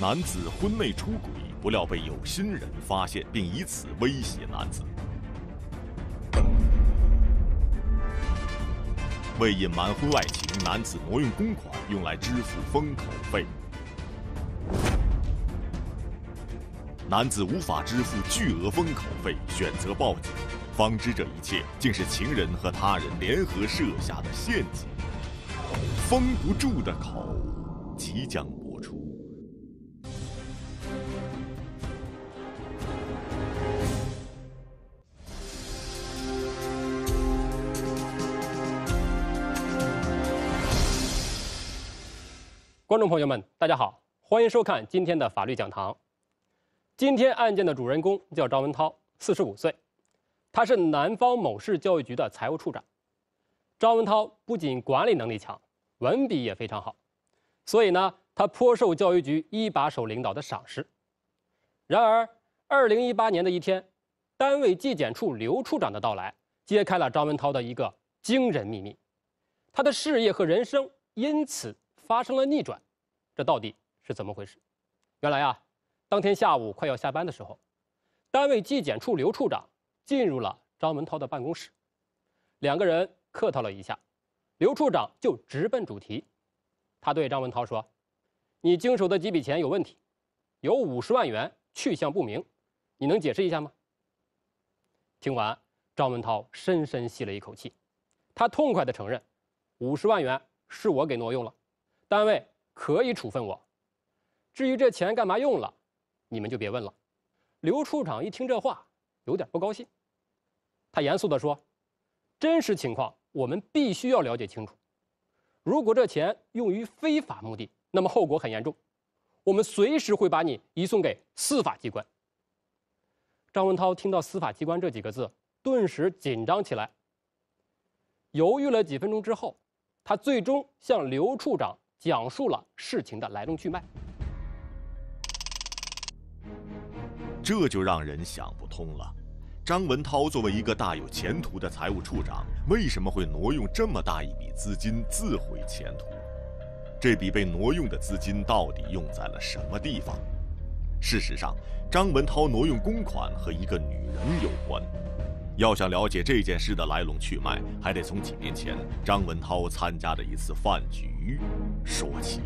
男子婚内出轨，不料被有心人发现，并以此威胁男子。为隐瞒婚外情，男子挪用公款用来支付封口费。男子无法支付巨额封口费，选择报警，方知这一切竟是情人和他人联合设下的陷阱。封不住的口，即将。观众朋友们，大家好，欢迎收看今天的法律讲堂。今天案件的主人公叫张文涛，四十五岁，他是南方某市教育局的财务处长。张文涛不仅管理能力强，文笔也非常好，所以呢，他颇受教育局一把手领导的赏识。然而，二零一八年的一天，单位纪检处刘处长的到来，揭开了张文涛的一个惊人秘密，他的事业和人生因此。发生了逆转，这到底是怎么回事？原来啊，当天下午快要下班的时候，单位纪检处刘处长进入了张文涛的办公室，两个人客套了一下，刘处长就直奔主题，他对张文涛说：“你经手的几笔钱有问题，有五十万元去向不明，你能解释一下吗？”听完，张文涛深深吸了一口气，他痛快地承认：“五十万元是我给挪用了。”单位可以处分我，至于这钱干嘛用了，你们就别问了。刘处长一听这话，有点不高兴，他严肃地说：“真实情况我们必须要了解清楚，如果这钱用于非法目的，那么后果很严重，我们随时会把你移送给司法机关。”张文涛听到“司法机关”这几个字，顿时紧张起来，犹豫了几分钟之后，他最终向刘处长。讲述了事情的来龙去脉，这就让人想不通了。张文涛作为一个大有前途的财务处长，为什么会挪用这么大一笔资金自毁前途？这笔被挪用的资金到底用在了什么地方？事实上，张文涛挪用公款和一个女人有关。要想了解这件事的来龙去脉，还得从几年前张文涛参加的一次饭局说起。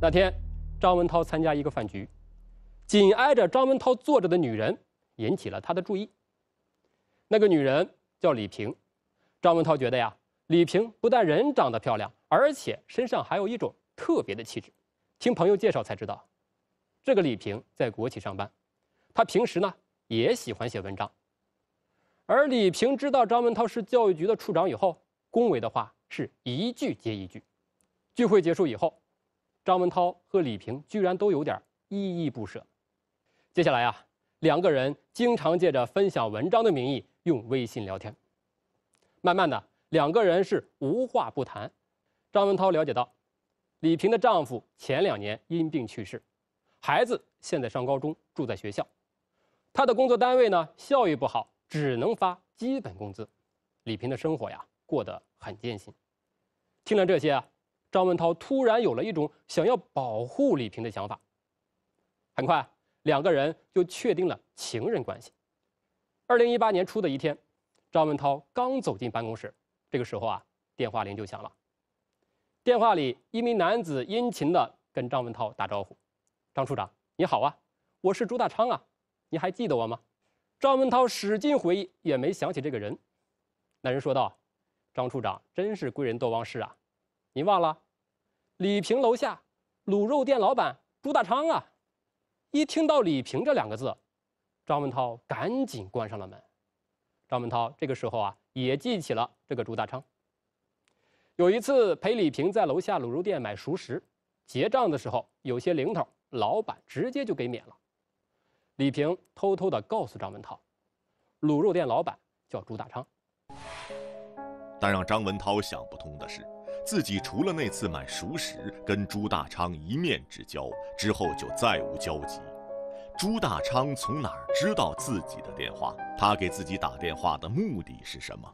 那天，张文涛参加一个饭局，紧挨着张文涛坐着的女人引起了他的注意。那个女人叫李萍，张文涛觉得呀，李萍不但人长得漂亮，而且身上还有一种特别的气质。听朋友介绍才知道，这个李萍在国企上班，她平时呢。也喜欢写文章，而李平知道张文涛是教育局的处长以后，恭维的话是一句接一句。聚会结束以后，张文涛和李平居然都有点依依不舍。接下来啊，两个人经常借着分享文章的名义用微信聊天，慢慢的，两个人是无话不谈。张文涛了解到，李平的丈夫前两年因病去世，孩子现在上高中，住在学校。他的工作单位呢效益不好，只能发基本工资。李平的生活呀过得很艰辛。听了这些啊，张文涛突然有了一种想要保护李平的想法。很快，两个人就确定了情人关系。二零一八年初的一天，张文涛刚走进办公室，这个时候啊，电话铃就响了。电话里，一名男子殷勤地跟张文涛打招呼：“张处长，你好啊，我是朱大昌啊。”你还记得我吗？张文涛使劲回忆，也没想起这个人。那人说道：“张处长，真是贵人多忘事啊！你忘了李平楼下卤肉店老板朱大昌啊？”一听到李平这两个字，张文涛赶紧关上了门。张文涛这个时候啊，也记起了这个朱大昌。有一次陪李平在楼下卤肉店买熟食，结账的时候有些零头，老板直接就给免了。李平偷偷地告诉张文涛，卤肉店老板叫朱大昌。但让张文涛想不通的是，自己除了那次买熟食跟朱大昌一面之交之后，就再无交集。朱大昌从哪儿知道自己的电话？他给自己打电话的目的是什么？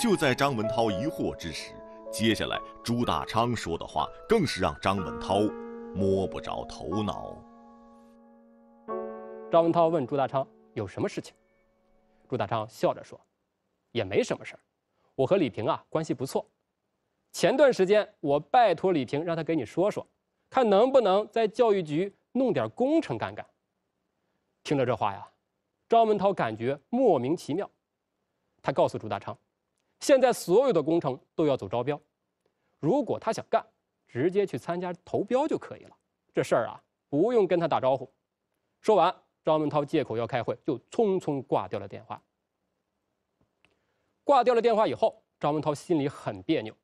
就在张文涛疑惑之时，接下来朱大昌说的话更是让张文涛摸不着头脑。张文涛问朱大昌有什么事情，朱大昌笑着说：“也没什么事儿，我和李平啊关系不错，前段时间我拜托李平让他给你说说，看能不能在教育局弄点工程干干。”听了这话呀，张文涛感觉莫名其妙。他告诉朱大昌：“现在所有的工程都要走招标，如果他想干，直接去参加投标就可以了，这事儿啊不用跟他打招呼。”说完。张文涛借口要开会，就匆匆挂掉了电话。挂掉了电话以后，张文涛心里很别扭，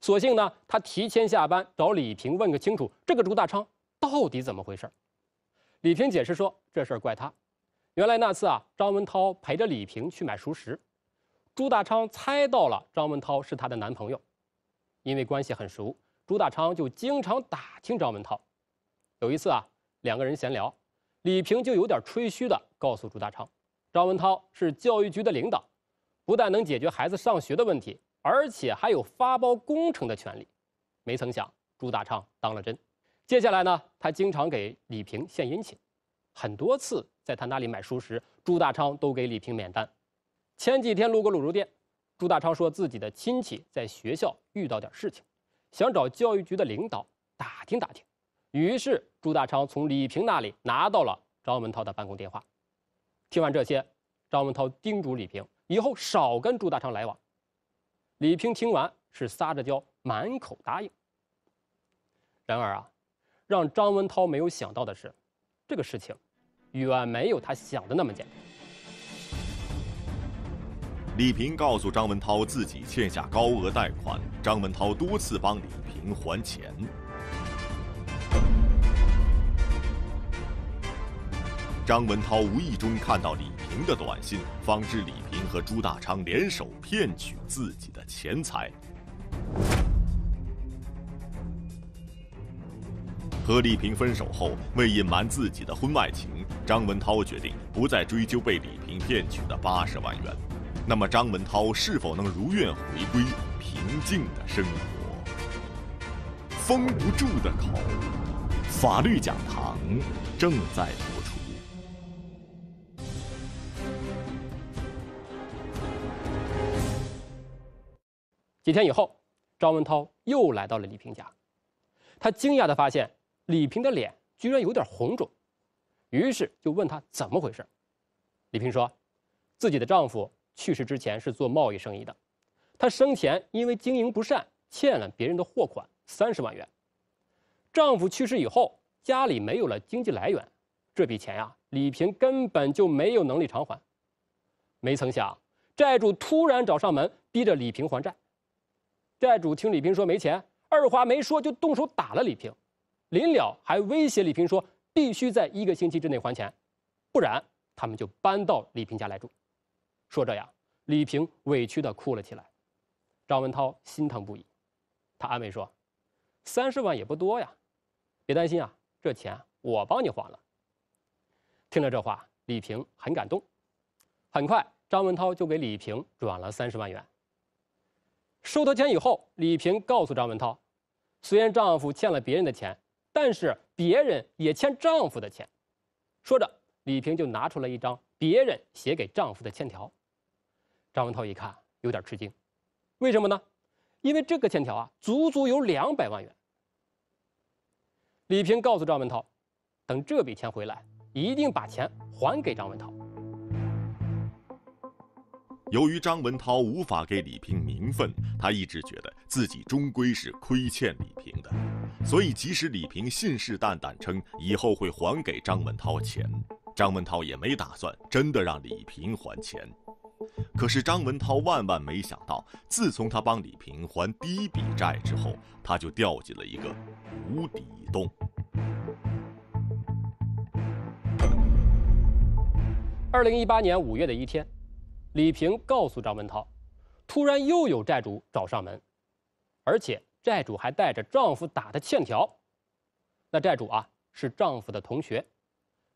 索性呢，他提前下班找李平问个清楚，这个朱大昌到底怎么回事李平解释说，这事儿怪他。原来那次啊，张文涛陪着李平去买熟食，朱大昌猜到了张文涛是他的男朋友，因为关系很熟，朱大昌就经常打听张文涛。有一次啊，两个人闲聊。李平就有点吹嘘的告诉朱大昌，张文涛是教育局的领导，不但能解决孩子上学的问题，而且还有发包工程的权利。没曾想朱大昌当了真，接下来呢，他经常给李平献殷勤，很多次在他那里买书时，朱大昌都给李平免单。前几天路过卤肉店，朱大昌说自己的亲戚在学校遇到点事情，想找教育局的领导打听打听。于是朱大昌从李平那里拿到了张文涛的办公电话。听完这些，张文涛叮嘱李平以后少跟朱大昌来往。李平听完是撒着娇满口答应。然而啊，让张文涛没有想到的是，这个事情远没有他想的那么简单。李平告诉张文涛自己欠下高额贷款，张文涛多次帮李平还钱。张文涛无意中看到李平的短信，方知李平和朱大昌联手骗取自己的钱财。和李平分手后，为隐瞒自己的婚外情，张文涛决定不再追究被李平骗取的八十万元。那么，张文涛是否能如愿回归平静的生活？封不住的口，法律讲堂正在。几天以后，张文涛又来到了李平家，他惊讶地发现李平的脸居然有点红肿，于是就问他怎么回事。李平说，自己的丈夫去世之前是做贸易生意的，他生前因为经营不善欠了别人的货款三十万元。丈夫去世以后，家里没有了经济来源，这笔钱呀，李平根本就没有能力偿还。没曾想，债主突然找上门，逼着李平还债。债主听李平说没钱，二话没说就动手打了李平，临了还威胁李平说必须在一个星期之内还钱，不然他们就搬到李平家来住。说着呀，李平委屈的哭了起来。张文涛心疼不已，他安慰说：“三十万也不多呀，别担心啊，这钱我帮你还了。”听了这话，李平很感动。很快，张文涛就给李平转了三十万元。收到钱以后，李平告诉张文涛：“虽然丈夫欠了别人的钱，但是别人也欠丈夫的钱。”说着，李平就拿出了一张别人写给丈夫的欠条。张文涛一看，有点吃惊：“为什么呢？因为这个欠条啊，足足有两百万元。”李平告诉张文涛：“等这笔钱回来，一定把钱还给张文涛。”由于张文涛无法给李平名分，他一直觉得自己终归是亏欠李平的，所以即使李平信誓旦旦称以后会还给张文涛钱，张文涛也没打算真的让李平还钱。可是张文涛万万没想到，自从他帮李平还第一笔债之后，他就掉进了一个无底洞。二零一八年五月的一天。李平告诉张文涛，突然又有债主找上门，而且债主还带着丈夫打的欠条。那债主啊是丈夫的同学，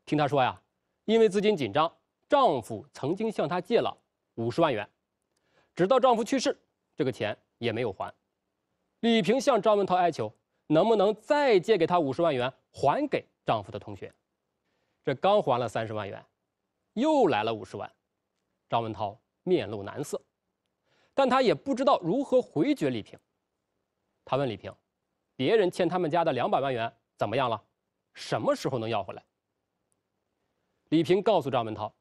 听她说呀，因为资金紧张，丈夫曾经向她借了五十万元，直到丈夫去世，这个钱也没有还。李平向张文涛哀求，能不能再借给他五十万元，还给丈夫的同学？这刚还了三十万元，又来了五十万。张文涛面露难色，但他也不知道如何回绝李平。他问李平：“别人欠他们家的两百万元怎么样了？什么时候能要回来？”李平告诉张文涛：“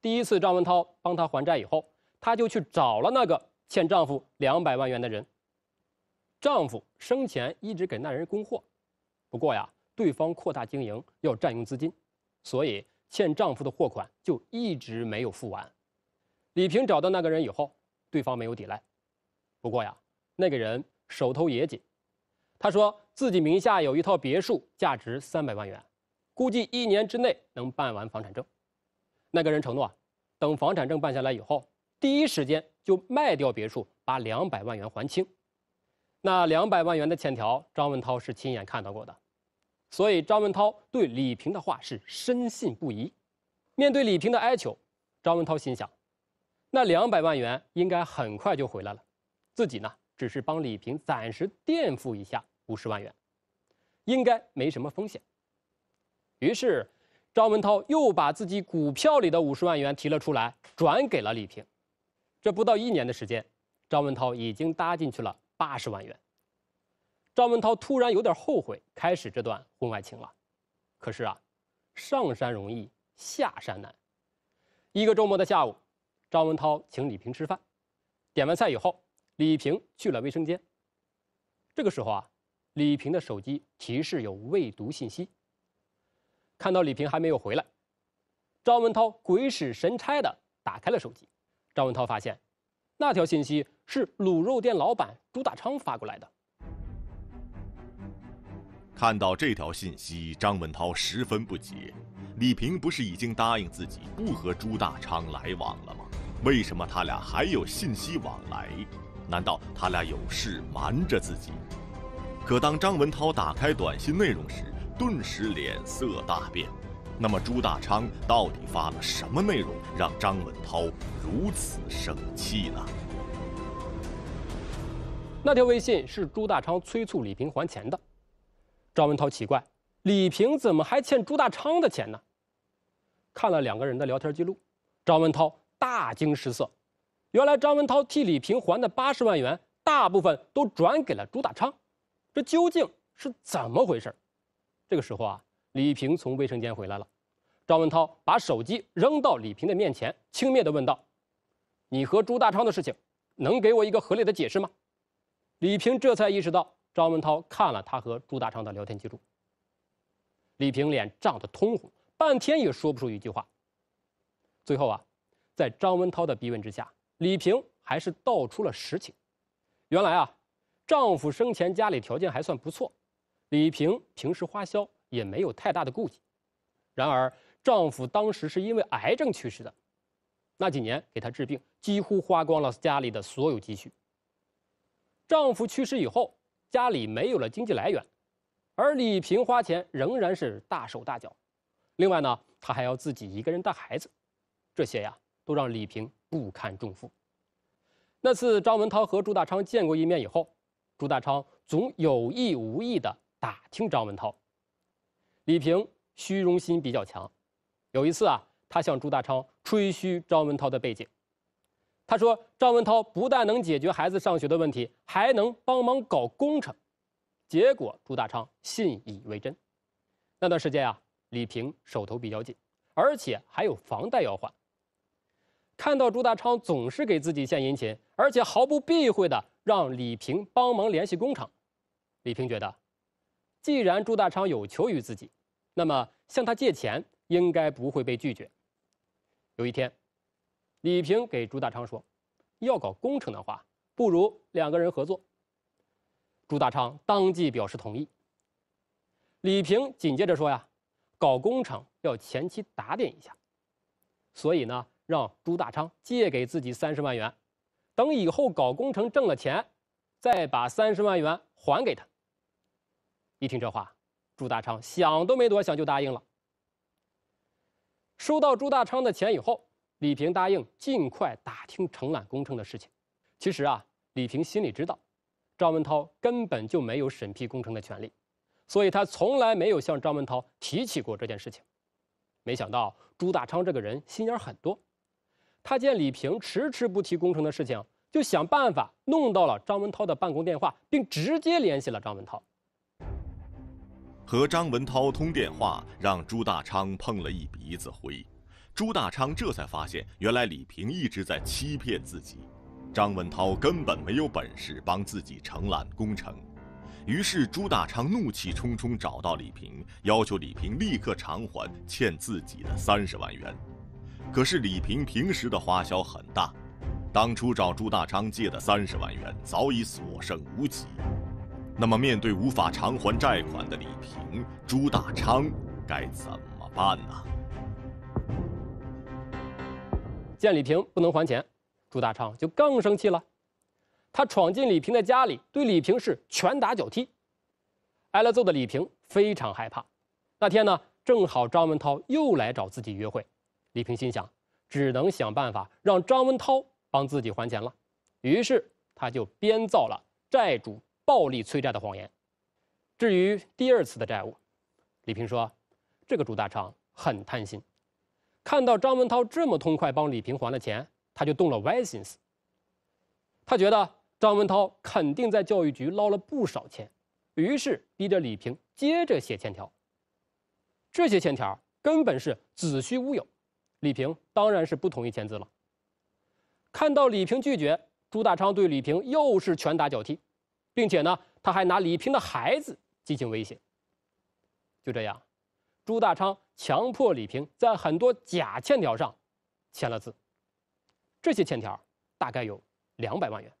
第一次张文涛帮他还债以后，他就去找了那个欠丈夫两百万元的人。丈夫生前一直给那人供货，不过呀，对方扩大经营要占用资金，所以。”欠丈夫的货款就一直没有付完。李平找到那个人以后，对方没有抵赖。不过呀，那个人手头也紧。他说自己名下有一套别墅，价值三百万元，估计一年之内能办完房产证。那个人承诺啊，等房产证办下来以后，第一时间就卖掉别墅，把两百万元还清。那两百万元的欠条，张文涛是亲眼看到过的。所以，张文涛对李平的话是深信不疑。面对李平的哀求，张文涛心想，那两百万元应该很快就回来了，自己呢，只是帮李平暂时垫付一下五十万元，应该没什么风险。于是，张文涛又把自己股票里的五十万元提了出来，转给了李平。这不到一年的时间，张文涛已经搭进去了八十万元。张文涛突然有点后悔开始这段婚外情了，可是啊，上山容易下山难。一个周末的下午，张文涛请李平吃饭，点完菜以后，李平去了卫生间。这个时候啊，李平的手机提示有未读信息。看到李平还没有回来，张文涛鬼使神差的打开了手机。张文涛发现，那条信息是卤肉店老板朱大昌发过来的。看到这条信息，张文涛十分不解：李平不是已经答应自己不和朱大昌来往了吗？为什么他俩还有信息往来？难道他俩有事瞒着自己？可当张文涛打开短信内容时，顿时脸色大变。那么朱大昌到底发了什么内容，让张文涛如此生气呢？那条微信是朱大昌催促李平还钱的。张文涛奇怪，李平怎么还欠朱大昌的钱呢？看了两个人的聊天记录，张文涛大惊失色，原来张文涛替李平还的八十万元，大部分都转给了朱大昌，这究竟是怎么回事？这个时候啊，李平从卫生间回来了，张文涛把手机扔到李平的面前，轻蔑地问道：“你和朱大昌的事情，能给我一个合理的解释吗？”李平这才意识到。张文涛看了他和朱大昌的聊天记录，李平脸涨得通红，半天也说不出一句话。最后啊，在张文涛的逼问之下，李平还是道出了实情。原来啊，丈夫生前家里条件还算不错，李平平时花销也没有太大的顾忌。然而丈夫当时是因为癌症去世的，那几年给他治病几乎花光了家里的所有积蓄。丈夫去世以后，家里没有了经济来源，而李平花钱仍然是大手大脚。另外呢，他还要自己一个人带孩子，这些呀都让李平不堪重负。那次张文涛和朱大昌见过一面以后，朱大昌总有意无意地打听张文涛。李平虚荣心比较强，有一次啊，他向朱大昌吹嘘张文涛的背景。他说：“张文涛不但能解决孩子上学的问题，还能帮忙搞工程。”结果朱大昌信以为真。那段时间啊，李平手头比较紧，而且还有房贷要还。看到朱大昌总是给自己献殷勤，而且毫不避讳的让李平帮忙联系工厂，李平觉得，既然朱大昌有求于自己，那么向他借钱应该不会被拒绝。有一天。李平给朱大昌说：“要搞工程的话，不如两个人合作。”朱大昌当即表示同意。李平紧接着说：“呀，搞工程要前期打点一下，所以呢，让朱大昌借给自己三十万元，等以后搞工程挣了钱，再把三十万元还给他。”一听这话，朱大昌想都没多想就答应了。收到朱大昌的钱以后。李平答应尽快打听承揽工程的事情。其实啊，李平心里知道，张文涛根本就没有审批工程的权利，所以他从来没有向张文涛提起过这件事情。没想到朱大昌这个人心眼很多，他见李平迟迟不提工程的事情，就想办法弄到了张文涛的办公电话，并直接联系了张文涛。和张文涛通电话，让朱大昌碰了一鼻子灰。朱大昌这才发现，原来李平一直在欺骗自己，张文涛根本没有本事帮自己承揽工程。于是，朱大昌怒气冲冲找到李平，要求李平立刻偿还欠自己的三十万元。可是，李平平时的花销很大，当初找朱大昌借的三十万元早已所剩无几。那么，面对无法偿还债款的李平，朱大昌该怎么办呢？见李平不能还钱，朱大昌就更生气了。他闯进李平的家里，对李平是拳打脚踢。挨了揍的李平非常害怕。那天呢，正好张文涛又来找自己约会。李平心想，只能想办法让张文涛帮自己还钱了。于是他就编造了债主暴力催债的谎言。至于第二次的债务，李平说，这个朱大昌很贪心。看到张文涛这么痛快帮李平还了钱，他就动了歪心思。他觉得张文涛肯定在教育局捞了不少钱，于是逼着李平接着写欠条。这些欠条根本是子虚乌有，李平当然是不同意签字了。看到李平拒绝，朱大昌对李平又是拳打脚踢，并且呢，他还拿李平的孩子进行威胁。就这样。朱大昌强迫李平在很多假欠条上签了字，这些欠条大概有两百万元。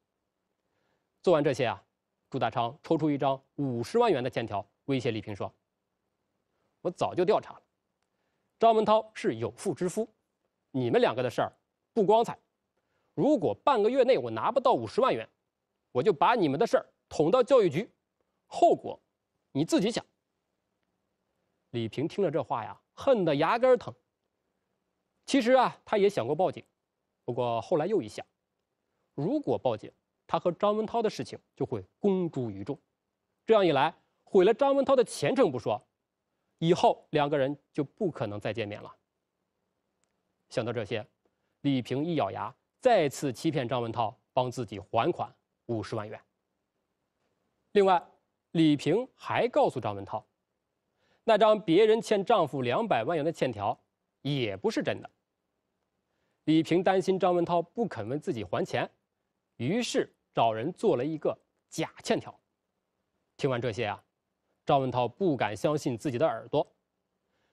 做完这些啊，朱大昌抽出一张五十万元的欠条，威胁李平说：“我早就调查了，张文涛是有妇之夫，你们两个的事儿不光彩。如果半个月内我拿不到五十万元，我就把你们的事儿捅到教育局，后果你自己想。”李平听了这话呀，恨得牙根疼。其实啊，他也想过报警，不过后来又一想，如果报警，他和张文涛的事情就会公诸于众，这样一来，毁了张文涛的前程不说，以后两个人就不可能再见面了。想到这些，李平一咬牙，再次欺骗张文涛，帮自己还款五十万元。另外，李平还告诉张文涛。那张别人欠丈夫两百万元的欠条，也不是真的。李平担心张文涛不肯为自己还钱，于是找人做了一个假欠条。听完这些啊，张文涛不敢相信自己的耳朵。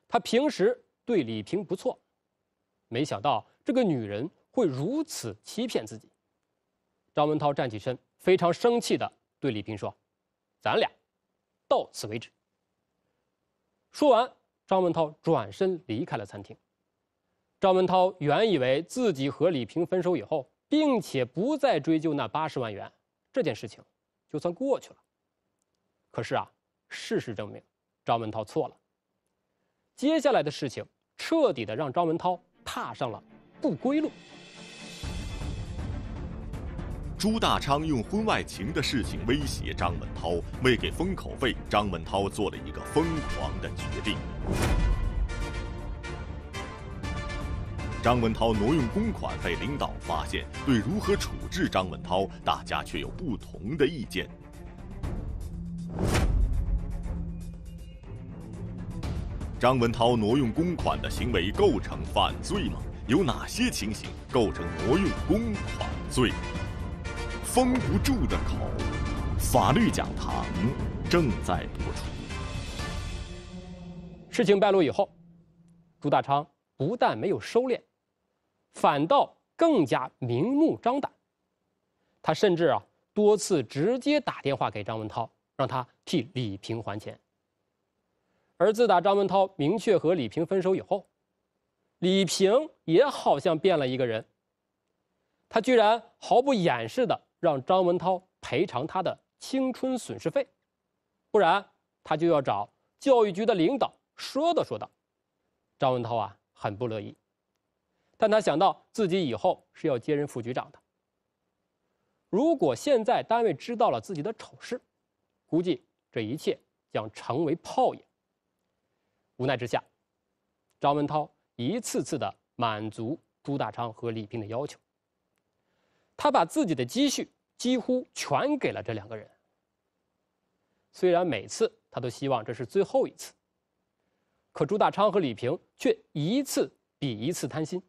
他平时对李平不错，没想到这个女人会如此欺骗自己。张文涛站起身，非常生气地对李平说：“咱俩到此为止。”说完，张文涛转身离开了餐厅。张文涛原以为自己和李平分手以后，并且不再追究那八十万元这件事情，就算过去了。可是啊，事实证明，张文涛错了。接下来的事情彻底的让张文涛踏上了不归路。朱大昌用婚外情的事情威胁张文涛，为给封口费，张文涛做了一个疯狂的决定。张文涛挪用公款被领导发现，对如何处置张文涛，大家却有不同的意见。张文涛挪用公款的行为构成犯罪吗？有哪些情形构成挪用公款罪？封不住的口，法律讲堂正在播出。事情败露以后，朱大昌不但没有收敛，反倒更加明目张胆。他甚至啊多次直接打电话给张文涛，让他替李平还钱。而自打张文涛明确和李平分手以后，李平也好像变了一个人。他居然毫不掩饰的。让张文涛赔偿他的青春损失费，不然他就要找教育局的领导说道说道。张文涛啊，很不乐意，但他想到自己以后是要接任副局长的，如果现在单位知道了自己的丑事，估计这一切将成为泡影。无奈之下，张文涛一次次的满足朱大昌和李斌的要求。他把自己的积蓄几乎全给了这两个人。虽然每次他都希望这是最后一次，可朱大昌和李平却一次比一次贪心。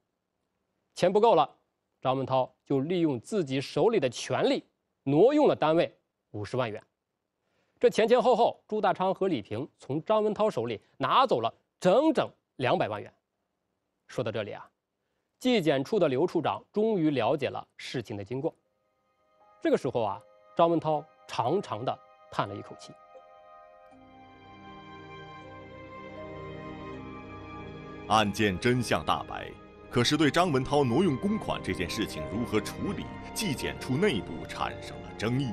钱不够了，张文涛就利用自己手里的权力挪用了单位五十万元。这前前后后，朱大昌和李平从张文涛手里拿走了整整两百万元。说到这里啊。纪检处的刘处长终于了解了事情的经过。这个时候啊，张文涛长长的叹了一口气。案件真相大白，可是对张文涛挪用公款这件事情如何处理，纪检处内部产生了争议。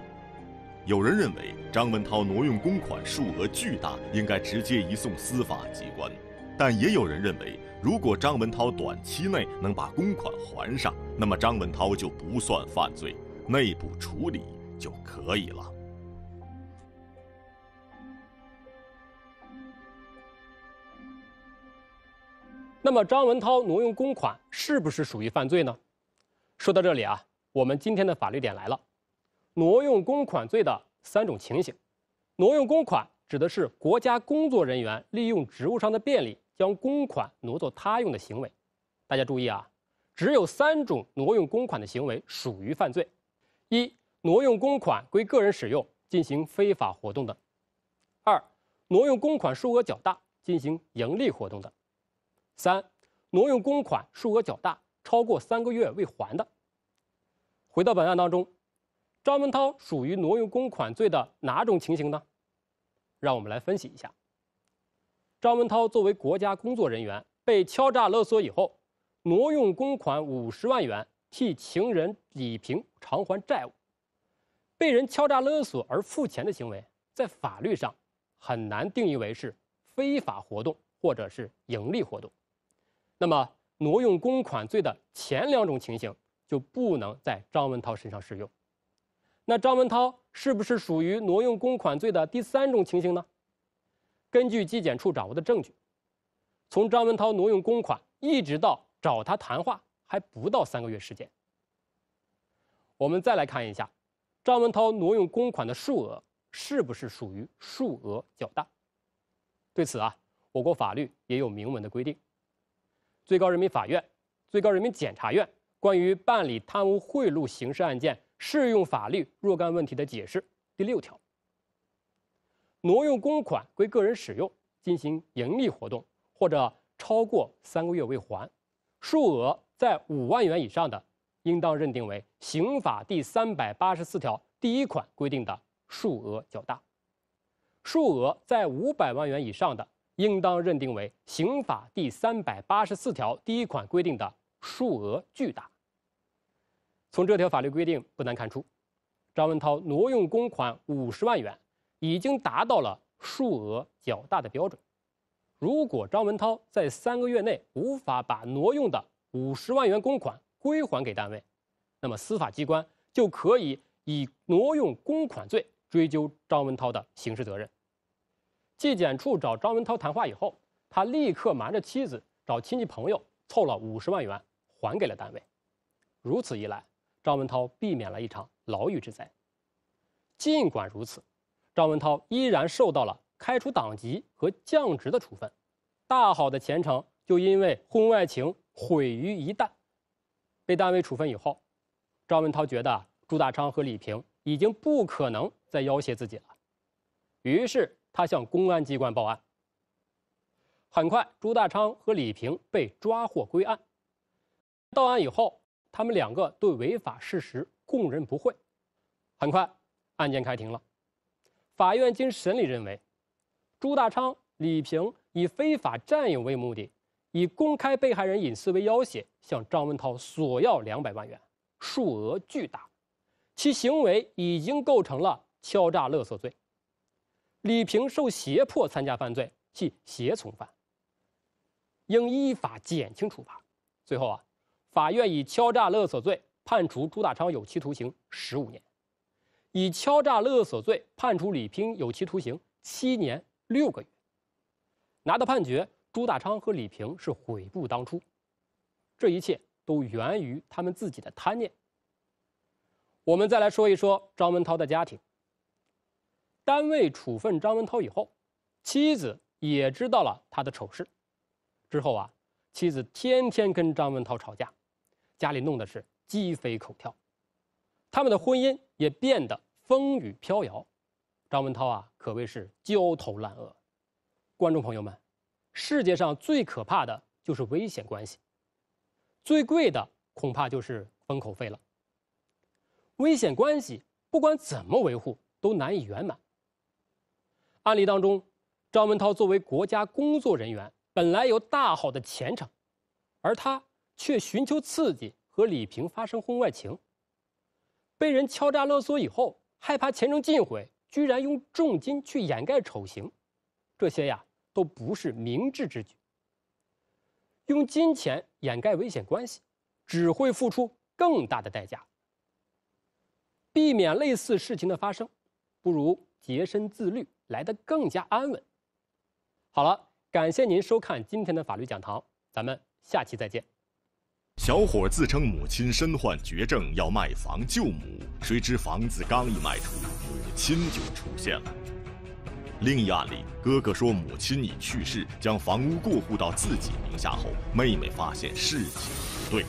有人认为张文涛挪用公款数额巨大，应该直接移送司法机关，但也有人认为。如果张文涛短期内能把公款还上，那么张文涛就不算犯罪，内部处理就可以了。那么张文涛挪用公款是不是属于犯罪呢？说到这里啊，我们今天的法律点来了：挪用公款罪的三种情形。挪用公款指的是国家工作人员利用职务上的便利。将公款挪作他用的行为，大家注意啊！只有三种挪用公款的行为属于犯罪：一、挪用公款归个人使用，进行非法活动的；二、挪用公款数额较大，进行盈利活动的；三、挪用公款数额较大，超过三个月未还的。回到本案当中，张文涛属于挪用公款罪的哪种情形呢？让我们来分析一下。张文涛作为国家工作人员被敲诈勒索以后，挪用公款五十万元替情人李平偿还债务，被人敲诈勒索而付钱的行为，在法律上很难定义为是非法活动或者是盈利活动。那么，挪用公款罪的前两种情形就不能在张文涛身上适用。那张文涛是不是属于挪用公款罪的第三种情形呢？根据纪检处掌握的证据，从张文涛挪用公款一直到找他谈话，还不到三个月时间。我们再来看一下，张文涛挪用公款的数额是不是属于数额较大？对此啊，我国法律也有明文的规定。最高人民法院、最高人民检察院关于办理贪污贿赂刑事案件适用法律若干问题的解释第六条。挪用公款归个人使用，进行盈利活动，或者超过三个月未还，数额在五万元以上的，应当认定为刑法第三百八十四条第一款规定的数额较大；数额在五百万元以上的，应当认定为刑法第三百八十四条第一款规定的数额巨大。从这条法律规定不难看出，张文涛挪用公款五十万元。已经达到了数额较大的标准。如果张文涛在三个月内无法把挪用的五十万元公款归还给单位，那么司法机关就可以以挪用公款罪追究张文涛的刑事责任。纪检处找张文涛谈话以后，他立刻瞒着妻子找亲戚朋友凑了五十万元还给了单位。如此一来，张文涛避免了一场牢狱之灾。尽管如此。张文涛依然受到了开除党籍和降职的处分，大好的前程就因为婚外情毁于一旦。被单位处分以后，张文涛觉得朱大昌和李平已经不可能再要挟自己了，于是他向公安机关报案。很快，朱大昌和李平被抓获归案。到案以后，他们两个对违法事实供认不讳。很快，案件开庭了。法院经审理认为，朱大昌、李平以非法占有为目的，以公开被害人隐私为要挟，向张文涛索要两百万元，数额巨大，其行为已经构成了敲诈勒索罪。李平受胁迫参加犯罪，系胁从犯，应依法减轻处罚。最后啊，法院以敲诈勒索罪判处朱大昌有期徒刑十五年。以敲诈勒索罪判处李平有期徒刑七年六个月。拿到判决，朱大昌和李平是悔不当初，这一切都源于他们自己的贪念。我们再来说一说张文涛的家庭。单位处分张文涛以后，妻子也知道了他的丑事，之后啊，妻子天天跟张文涛吵架，家里弄的是鸡飞狗跳。他们的婚姻也变得风雨飘摇，张文涛啊可谓是焦头烂额。观众朋友们，世界上最可怕的就是危险关系，最贵的恐怕就是封口费了。危险关系不管怎么维护，都难以圆满。案例当中，张文涛作为国家工作人员，本来有大好的前程，而他却寻求刺激，和李萍发生婚外情。被人敲诈勒索以后，害怕前程尽毁，居然用重金去掩盖丑行，这些呀都不是明智之举。用金钱掩盖危险关系，只会付出更大的代价。避免类似事情的发生，不如洁身自律来得更加安稳。好了，感谢您收看今天的法律讲堂，咱们下期再见。小伙自称母亲身患绝症，要卖房救母。谁知房子刚一卖出，母亲就出现了。另一案例，哥哥说母亲已去世，将房屋过户到自己名下后，妹妹发现事情不对。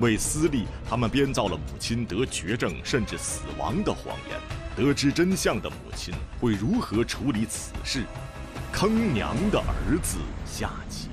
为私利，他们编造了母亲得绝症甚至死亡的谎言。得知真相的母亲会如何处理此事？坑娘的儿子，下集。